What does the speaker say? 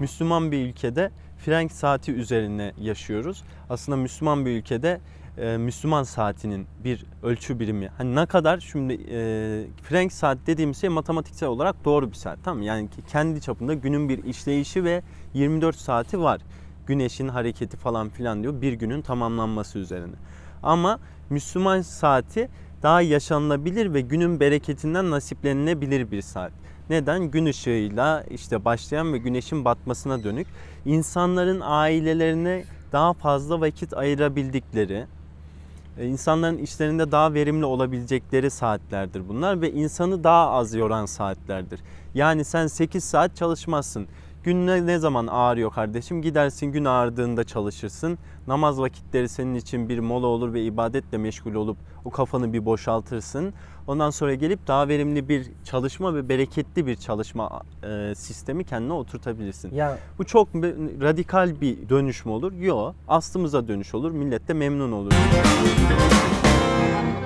Müslüman bir ülkede frenk saati üzerine yaşıyoruz. Aslında Müslüman bir ülkede e, Müslüman saatinin bir ölçü birimi. Hani ne kadar şimdi e, Frank saat dediğim şey matematiksel olarak doğru bir saat tamam mı? Yani kendi çapında günün bir işleyişi ve 24 saati var. Güneşin hareketi falan filan diyor bir günün tamamlanması üzerine. Ama Müslüman saati daha yaşanılabilir ve günün bereketinden nasiplenilebilir bir saat. Neden? Gün ışığıyla işte başlayan ve güneşin batmasına dönük insanların ailelerine daha fazla vakit ayırabildikleri, e, insanların işlerinde daha verimli olabilecekleri saatlerdir bunlar ve insanı daha az yoran saatlerdir. Yani sen 8 saat çalışmazsın. Gün ne, ne zaman ağrıyor kardeşim? Gidersin gün ağrıdığında çalışırsın. Namaz vakitleri senin için bir mola olur ve ibadetle meşgul olup o kafanı bir boşaltırsın. Ondan sonra gelip daha verimli bir çalışma ve bereketli bir çalışma e, sistemi kendine oturtabilirsin. Ya. Bu çok radikal bir dönüş olur? Yok. Aslımıza dönüş olur. Millet de memnun olur.